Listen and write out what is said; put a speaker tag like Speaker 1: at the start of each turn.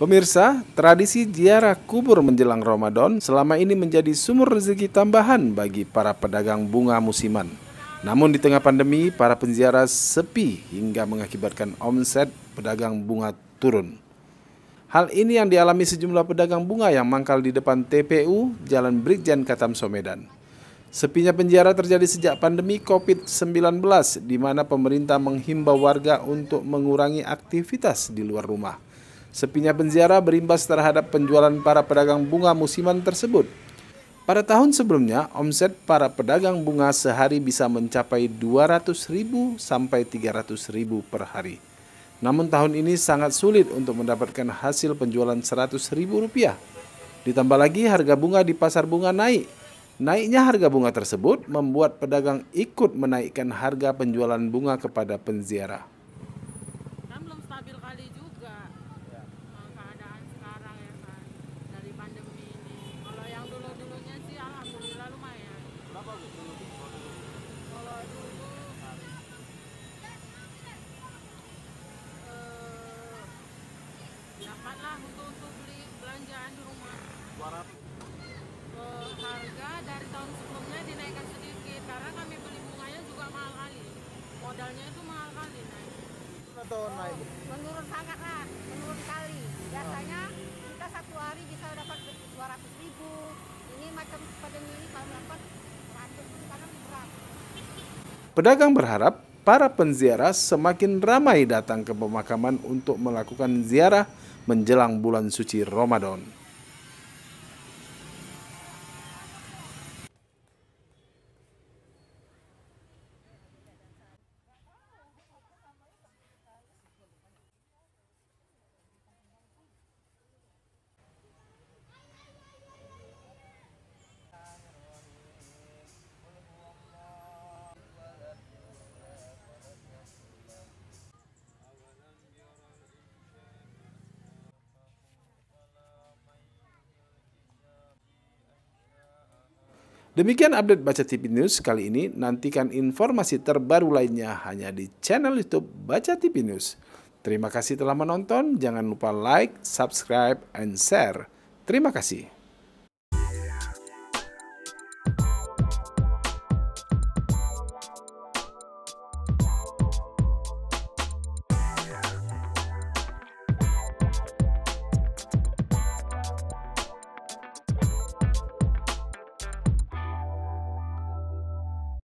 Speaker 1: Pemirsa, tradisi ziarah kubur menjelang Ramadan selama ini menjadi sumur rezeki tambahan bagi para pedagang bunga musiman. Namun di tengah pandemi, para penziarah sepi hingga mengakibatkan omset pedagang bunga turun. Hal ini yang dialami sejumlah pedagang bunga yang mangkal di depan TPU Jalan Brigjen Katam Somedan. Sepinya penjara terjadi sejak pandemi COVID-19 di mana pemerintah menghimbau warga untuk mengurangi aktivitas di luar rumah. Sepinya penziarah berimbas terhadap penjualan para pedagang bunga musiman tersebut. Pada tahun sebelumnya, omset para pedagang bunga sehari bisa mencapai 200.000 sampai 300.000 per hari. Namun tahun ini sangat sulit untuk mendapatkan hasil penjualan rp rupiah. Ditambah lagi harga bunga di pasar bunga naik. Naiknya harga bunga tersebut membuat pedagang ikut menaikkan harga penjualan bunga kepada penziarah. dapat lah untuk, untuk beli belanjaan di rumah 200 uh, harga dari tahun sebelumnya dinaikkan sedikit karena kami beli bunganya juga mahal kali modalnya itu mahal kali naik atau oh, menurun sangat lah, menurun kali biasanya ah. kita satu hari bisa dapat 200 ribu ini macam pandemi ini kalau dapat 100 karena berat Pedagang berharap para penziarah semakin ramai datang ke pemakaman untuk melakukan ziarah menjelang bulan suci Ramadan. Demikian update Baca TV News kali ini. Nantikan informasi terbaru lainnya hanya di channel YouTube Baca TV News. Terima kasih telah menonton. Jangan lupa like, subscribe, and share. Terima kasih.